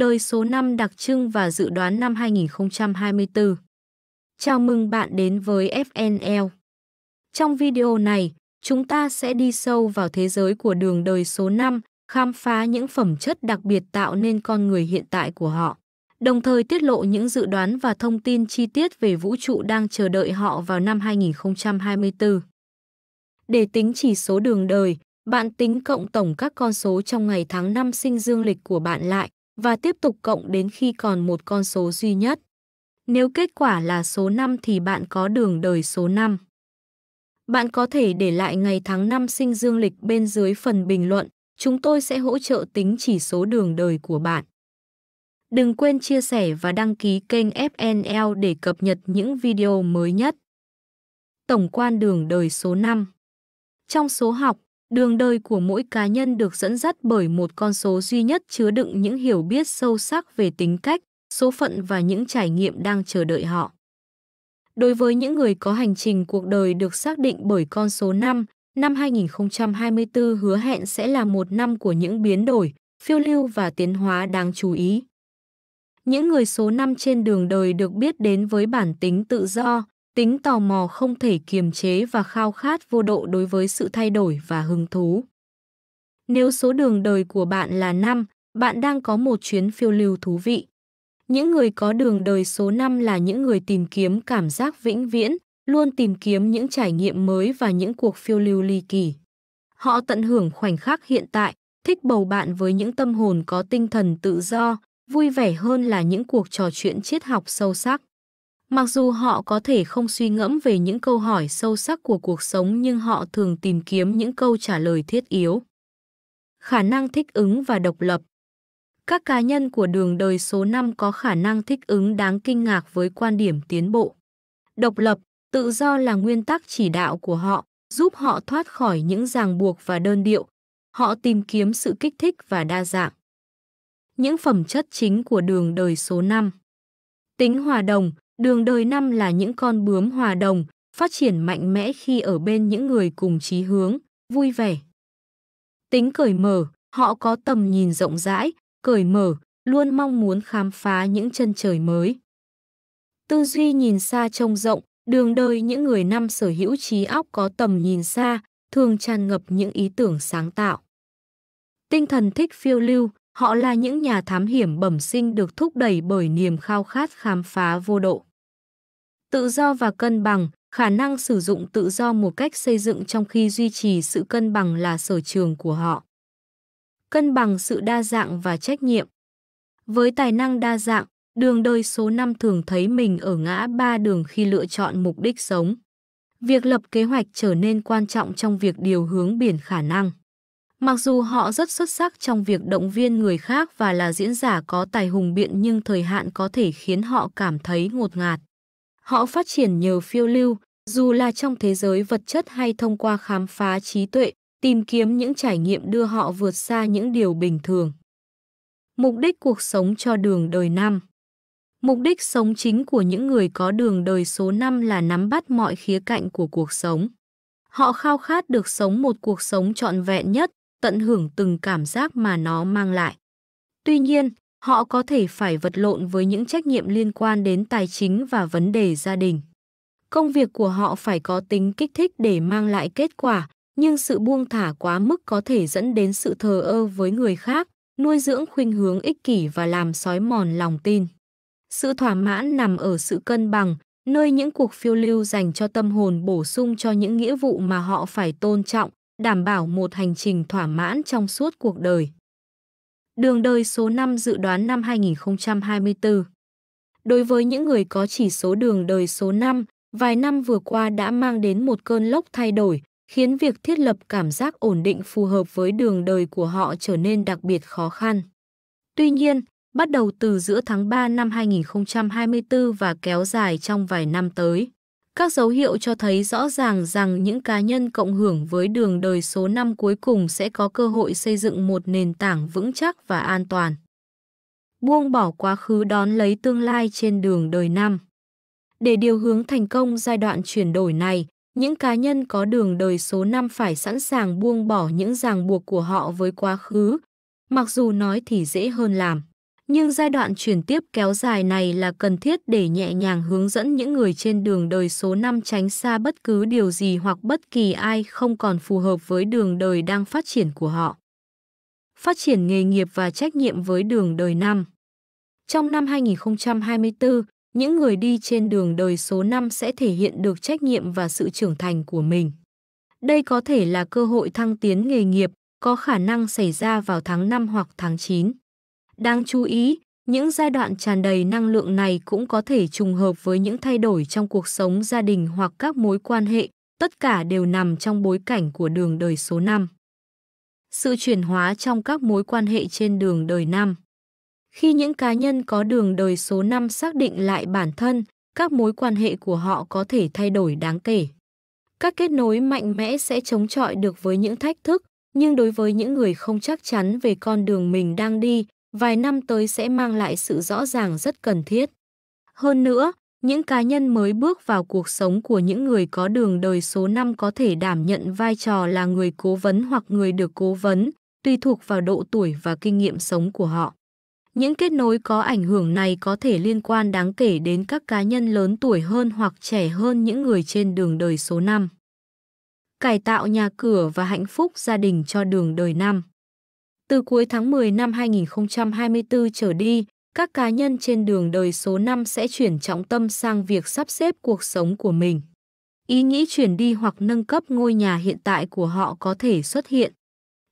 đời số 5 đặc trưng và dự đoán năm 2024. Chào mừng bạn đến với FNL. Trong video này, chúng ta sẽ đi sâu vào thế giới của đường đời số 5, khám phá những phẩm chất đặc biệt tạo nên con người hiện tại của họ, đồng thời tiết lộ những dự đoán và thông tin chi tiết về vũ trụ đang chờ đợi họ vào năm 2024. Để tính chỉ số đường đời, bạn tính cộng tổng các con số trong ngày tháng năm sinh dương lịch của bạn lại, và tiếp tục cộng đến khi còn một con số duy nhất. Nếu kết quả là số 5 thì bạn có đường đời số 5. Bạn có thể để lại ngày tháng năm sinh dương lịch bên dưới phần bình luận, chúng tôi sẽ hỗ trợ tính chỉ số đường đời của bạn. Đừng quên chia sẻ và đăng ký kênh FNL để cập nhật những video mới nhất. Tổng quan đường đời số 5 Trong số học, Đường đời của mỗi cá nhân được dẫn dắt bởi một con số duy nhất chứa đựng những hiểu biết sâu sắc về tính cách, số phận và những trải nghiệm đang chờ đợi họ. Đối với những người có hành trình cuộc đời được xác định bởi con số 5, năm 2024 hứa hẹn sẽ là một năm của những biến đổi, phiêu lưu và tiến hóa đáng chú ý. Những người số 5 trên đường đời được biết đến với bản tính tự do, tính tò mò không thể kiềm chế và khao khát vô độ đối với sự thay đổi và hứng thú. Nếu số đường đời của bạn là 5, bạn đang có một chuyến phiêu lưu thú vị. Những người có đường đời số 5 là những người tìm kiếm cảm giác vĩnh viễn, luôn tìm kiếm những trải nghiệm mới và những cuộc phiêu lưu ly kỳ. Họ tận hưởng khoảnh khắc hiện tại, thích bầu bạn với những tâm hồn có tinh thần tự do, vui vẻ hơn là những cuộc trò chuyện triết học sâu sắc. Mặc dù họ có thể không suy ngẫm về những câu hỏi sâu sắc của cuộc sống nhưng họ thường tìm kiếm những câu trả lời thiết yếu. Khả năng thích ứng và độc lập Các cá nhân của đường đời số 5 có khả năng thích ứng đáng kinh ngạc với quan điểm tiến bộ. Độc lập, tự do là nguyên tắc chỉ đạo của họ, giúp họ thoát khỏi những ràng buộc và đơn điệu. Họ tìm kiếm sự kích thích và đa dạng. Những phẩm chất chính của đường đời số 5 Tính hòa đồng, Đường đời năm là những con bướm hòa đồng, phát triển mạnh mẽ khi ở bên những người cùng chí hướng, vui vẻ. Tính cởi mở, họ có tầm nhìn rộng rãi, cởi mở, luôn mong muốn khám phá những chân trời mới. Tư duy nhìn xa trông rộng, đường đời những người năm sở hữu trí óc có tầm nhìn xa, thường tràn ngập những ý tưởng sáng tạo. Tinh thần thích phiêu lưu, họ là những nhà thám hiểm bẩm sinh được thúc đẩy bởi niềm khao khát khám phá vô độ tự do và cân bằng khả năng sử dụng tự do một cách xây dựng trong khi duy trì sự cân bằng là sở trường của họ cân bằng sự đa dạng và trách nhiệm với tài năng đa dạng đường đời số năm thường thấy mình ở ngã ba đường khi lựa chọn mục đích sống việc lập kế hoạch trở nên quan trọng trong việc điều hướng biển khả năng Mặc dù họ rất xuất sắc trong việc động viên người khác và là diễn giả có tài hùng biện nhưng thời hạn có thể khiến họ cảm thấy ngột ngạt. Họ phát triển nhờ phiêu lưu, dù là trong thế giới vật chất hay thông qua khám phá trí tuệ, tìm kiếm những trải nghiệm đưa họ vượt xa những điều bình thường. Mục đích cuộc sống cho đường đời năm Mục đích sống chính của những người có đường đời số 5 là nắm bắt mọi khía cạnh của cuộc sống. Họ khao khát được sống một cuộc sống trọn vẹn nhất, tận hưởng từng cảm giác mà nó mang lại. Tuy nhiên, họ có thể phải vật lộn với những trách nhiệm liên quan đến tài chính và vấn đề gia đình. Công việc của họ phải có tính kích thích để mang lại kết quả, nhưng sự buông thả quá mức có thể dẫn đến sự thờ ơ với người khác, nuôi dưỡng khuynh hướng ích kỷ và làm sói mòn lòng tin. Sự thỏa mãn nằm ở sự cân bằng, nơi những cuộc phiêu lưu dành cho tâm hồn bổ sung cho những nghĩa vụ mà họ phải tôn trọng, đảm bảo một hành trình thỏa mãn trong suốt cuộc đời. Đường đời số 5 dự đoán năm 2024. Đối với những người có chỉ số đường đời số 5, vài năm vừa qua đã mang đến một cơn lốc thay đổi, khiến việc thiết lập cảm giác ổn định phù hợp với đường đời của họ trở nên đặc biệt khó khăn. Tuy nhiên, bắt đầu từ giữa tháng 3 năm 2024 và kéo dài trong vài năm tới. Các dấu hiệu cho thấy rõ ràng rằng những cá nhân cộng hưởng với đường đời số 5 cuối cùng sẽ có cơ hội xây dựng một nền tảng vững chắc và an toàn. Buông bỏ quá khứ đón lấy tương lai trên đường đời 5. Để điều hướng thành công giai đoạn chuyển đổi này, những cá nhân có đường đời số 5 phải sẵn sàng buông bỏ những ràng buộc của họ với quá khứ, mặc dù nói thì dễ hơn làm nhưng giai đoạn chuyển tiếp kéo dài này là cần thiết để nhẹ nhàng hướng dẫn những người trên đường đời số 5 tránh xa bất cứ điều gì hoặc bất kỳ ai không còn phù hợp với đường đời đang phát triển của họ. Phát triển nghề nghiệp và trách nhiệm với đường đời năm. Trong năm 2024, những người đi trên đường đời số 5 sẽ thể hiện được trách nhiệm và sự trưởng thành của mình. Đây có thể là cơ hội thăng tiến nghề nghiệp, có khả năng xảy ra vào tháng 5 hoặc tháng 9. Đáng chú ý, những giai đoạn tràn đầy năng lượng này cũng có thể trùng hợp với những thay đổi trong cuộc sống gia đình hoặc các mối quan hệ, tất cả đều nằm trong bối cảnh của đường đời số 5. Sự chuyển hóa trong các mối quan hệ trên đường đời 5 Khi những cá nhân có đường đời số 5 xác định lại bản thân, các mối quan hệ của họ có thể thay đổi đáng kể. Các kết nối mạnh mẽ sẽ chống chọi được với những thách thức, nhưng đối với những người không chắc chắn về con đường mình đang đi, vài năm tới sẽ mang lại sự rõ ràng rất cần thiết. Hơn nữa, những cá nhân mới bước vào cuộc sống của những người có đường đời số 5 có thể đảm nhận vai trò là người cố vấn hoặc người được cố vấn, tùy thuộc vào độ tuổi và kinh nghiệm sống của họ. Những kết nối có ảnh hưởng này có thể liên quan đáng kể đến các cá nhân lớn tuổi hơn hoặc trẻ hơn những người trên đường đời số 5. Cải tạo nhà cửa và hạnh phúc gia đình cho đường đời 5 từ cuối tháng 10 năm 2024 trở đi, các cá nhân trên đường đời số 5 sẽ chuyển trọng tâm sang việc sắp xếp cuộc sống của mình. Ý nghĩ chuyển đi hoặc nâng cấp ngôi nhà hiện tại của họ có thể xuất hiện.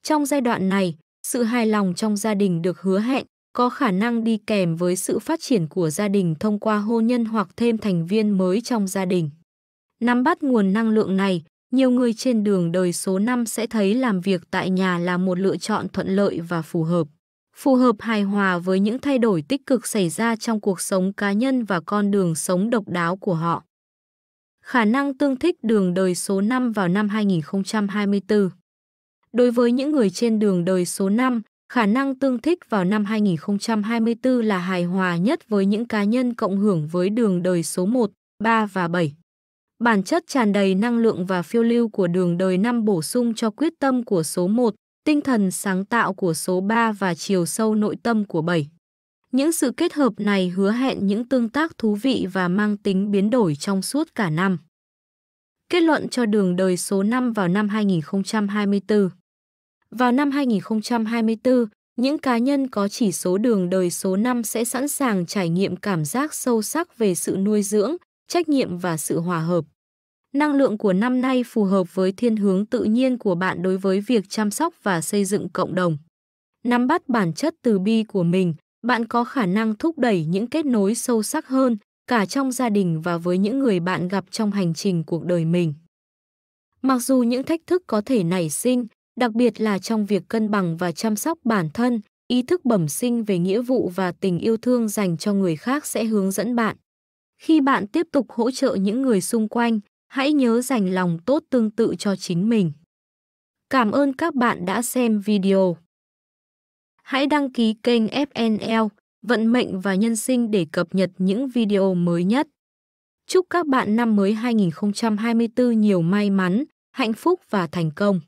Trong giai đoạn này, sự hài lòng trong gia đình được hứa hẹn có khả năng đi kèm với sự phát triển của gia đình thông qua hôn nhân hoặc thêm thành viên mới trong gia đình. Nắm bắt nguồn năng lượng này, nhiều người trên đường đời số 5 sẽ thấy làm việc tại nhà là một lựa chọn thuận lợi và phù hợp. Phù hợp hài hòa với những thay đổi tích cực xảy ra trong cuộc sống cá nhân và con đường sống độc đáo của họ. Khả năng tương thích đường đời số 5 vào năm 2024 Đối với những người trên đường đời số 5, khả năng tương thích vào năm 2024 là hài hòa nhất với những cá nhân cộng hưởng với đường đời số 1, 3 và 7. Bản chất tràn đầy năng lượng và phiêu lưu của đường đời năm bổ sung cho quyết tâm của số 1, tinh thần sáng tạo của số 3 và chiều sâu nội tâm của 7. Những sự kết hợp này hứa hẹn những tương tác thú vị và mang tính biến đổi trong suốt cả năm. Kết luận cho đường đời số 5 vào năm 2024 Vào năm 2024, những cá nhân có chỉ số đường đời số 5 sẽ sẵn sàng trải nghiệm cảm giác sâu sắc về sự nuôi dưỡng, trách nhiệm và sự hòa hợp. Năng lượng của năm nay phù hợp với thiên hướng tự nhiên của bạn đối với việc chăm sóc và xây dựng cộng đồng. Nắm bắt bản chất từ bi của mình, bạn có khả năng thúc đẩy những kết nối sâu sắc hơn cả trong gia đình và với những người bạn gặp trong hành trình cuộc đời mình. Mặc dù những thách thức có thể nảy sinh, đặc biệt là trong việc cân bằng và chăm sóc bản thân, ý thức bẩm sinh về nghĩa vụ và tình yêu thương dành cho người khác sẽ hướng dẫn bạn khi bạn tiếp tục hỗ trợ những người xung quanh, hãy nhớ dành lòng tốt tương tự cho chính mình. Cảm ơn các bạn đã xem video. Hãy đăng ký kênh FNL, Vận mệnh và Nhân sinh để cập nhật những video mới nhất. Chúc các bạn năm mới 2024 nhiều may mắn, hạnh phúc và thành công.